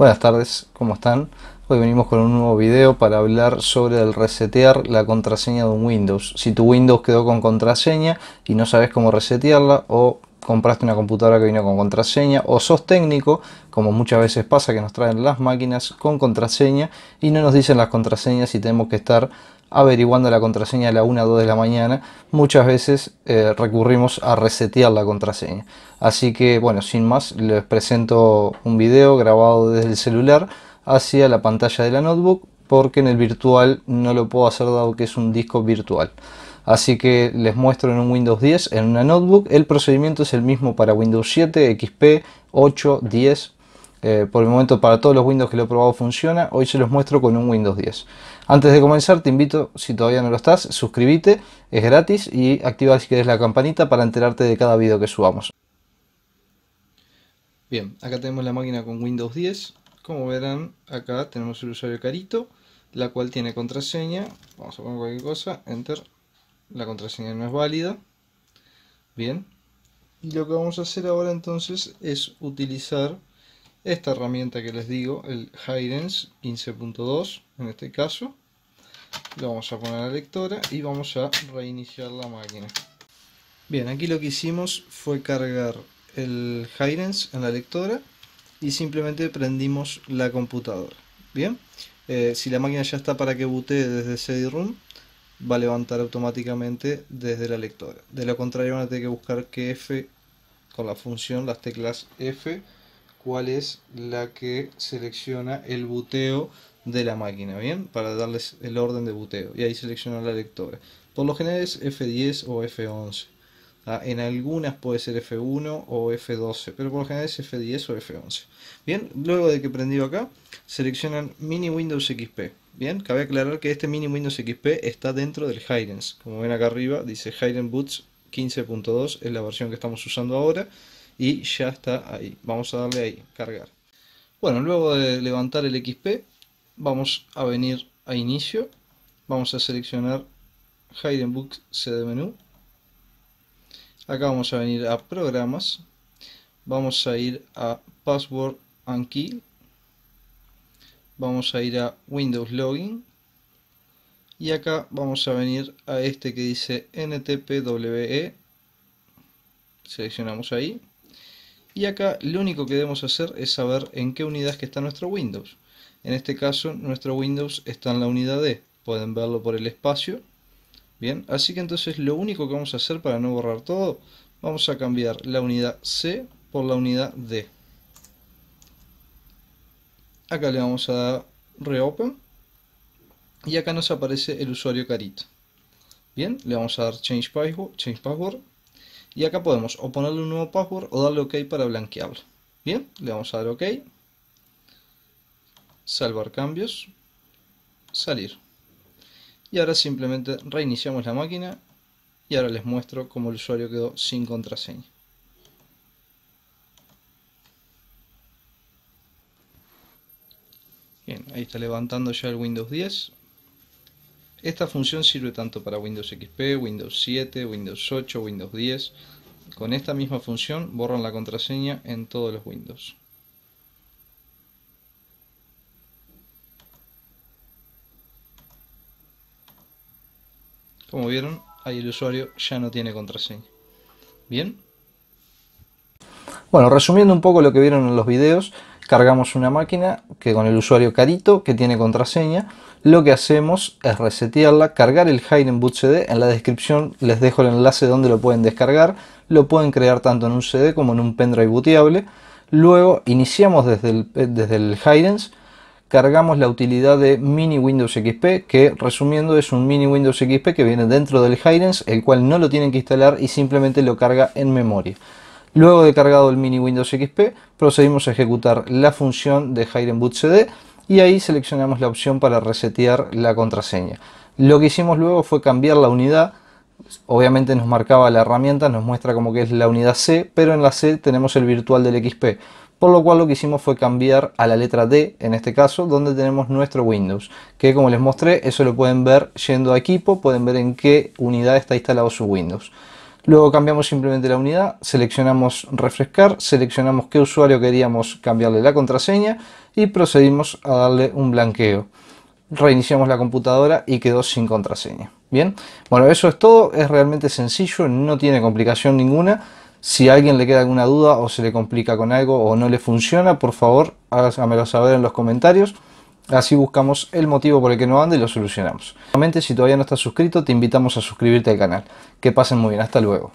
Buenas tardes, ¿cómo están? Hoy venimos con un nuevo video para hablar sobre el resetear la contraseña de un Windows. Si tu Windows quedó con contraseña y no sabes cómo resetearla o compraste una computadora que vino con contraseña o sos técnico, como muchas veces pasa que nos traen las máquinas con contraseña y no nos dicen las contraseñas y tenemos que estar averiguando la contraseña a la 1 o 2 de la mañana, muchas veces eh, recurrimos a resetear la contraseña. Así que bueno, sin más, les presento un video grabado desde el celular hacia la pantalla de la notebook porque en el virtual no lo puedo hacer dado que es un disco virtual. Así que les muestro en un Windows 10, en una notebook. El procedimiento es el mismo para Windows 7, XP, 8, 10. por el momento para todos los Windows que lo he probado funciona. Hoy se los muestro con un Windows 10. Antes de comenzar te invito, si todavía no lo estás, suscríbete, es gratis y activa si quieres la campanita para enterarte de cada video que subamos. Bien, acá tenemos la máquina con Windows 10. Como verán, acá tenemos el usuario Carito la cual tiene contraseña, vamos a poner cualquier cosa, enter, la contraseña no es válida, bien, y lo que vamos a hacer ahora entonces es utilizar esta herramienta que les digo, el Hidens 15.2 en este caso, lo vamos a poner a la lectora y vamos a reiniciar la máquina. Bien, aquí lo que hicimos fue cargar el Hidens en la lectora y simplemente prendimos la computadora. Bien, eh, si la máquina ya está para que bootee desde CD-ROM, va a levantar automáticamente desde la lectora. De lo contrario van a tener que buscar que F, con la función, las teclas F, cuál es la que selecciona el buteo de la máquina, ¿bien? Para darles el orden de buteo. Y ahí selecciona la lectora. Por lo general es F10 o F11. Ah, en algunas puede ser F1 o F12, pero por lo general es F10 o F11. Bien, luego de que prendido acá, seleccionan Mini Windows XP. Bien, cabe aclarar que este Mini Windows XP está dentro del Hydens. Como ven acá arriba, dice Hydens Boots 15.2, es la versión que estamos usando ahora. Y ya está ahí. Vamos a darle ahí, cargar. Bueno, luego de levantar el XP, vamos a venir a inicio. Vamos a seleccionar Hyren Boots CD menú. Acá vamos a venir a programas. Vamos a ir a Password and Key vamos a ir a Windows Login y acá vamos a venir a este que dice NTPWE seleccionamos ahí y acá lo único que debemos hacer es saber en qué unidad que está nuestro Windows en este caso nuestro Windows está en la unidad D e. pueden verlo por el espacio bien, así que entonces lo único que vamos a hacer para no borrar todo vamos a cambiar la unidad C por la unidad D acá le vamos a dar reopen y acá nos aparece el usuario Carito. bien le vamos a dar change password, change password y acá podemos o ponerle un nuevo password o darle ok para blanquearlo bien le vamos a dar ok salvar cambios salir y ahora simplemente reiniciamos la máquina y ahora les muestro cómo el usuario quedó sin contraseña está levantando ya el Windows 10. Esta función sirve tanto para Windows XP, Windows 7, Windows 8, Windows 10. Con esta misma función borran la contraseña en todos los Windows. Como vieron, ahí el usuario ya no tiene contraseña. ¿Bien? Bueno, resumiendo un poco lo que vieron en los videos, cargamos una máquina que con el usuario carito que tiene contraseña lo que hacemos es resetearla, cargar el Hiren Boot CD, en la descripción les dejo el enlace donde lo pueden descargar, lo pueden crear tanto en un CD como en un pendrive booteable, luego iniciamos desde el, eh, desde el cargamos la utilidad de Mini Windows XP, que resumiendo es un Mini Windows XP que viene dentro del Hirens, el cual no lo tienen que instalar y simplemente lo carga en memoria. Luego de cargado el mini Windows XP, procedimos a ejecutar la función de hide boot cd y ahí seleccionamos la opción para resetear la contraseña. Lo que hicimos luego fue cambiar la unidad, obviamente nos marcaba la herramienta, nos muestra como que es la unidad C, pero en la C tenemos el virtual del XP, por lo cual lo que hicimos fue cambiar a la letra D, en este caso, donde tenemos nuestro Windows, que como les mostré, eso lo pueden ver yendo a equipo, pueden ver en qué unidad está instalado su Windows. Luego cambiamos simplemente la unidad, seleccionamos refrescar, seleccionamos qué usuario queríamos cambiarle la contraseña y procedimos a darle un blanqueo. Reiniciamos la computadora y quedó sin contraseña. Bien, bueno, eso es todo, es realmente sencillo, no tiene complicación ninguna. Si a alguien le queda alguna duda o se le complica con algo o no le funciona, por favor hágamelo saber en los comentarios. Así buscamos el motivo por el que no anda y lo solucionamos. si todavía no estás suscrito, te invitamos a suscribirte al canal. Que pasen muy bien, hasta luego.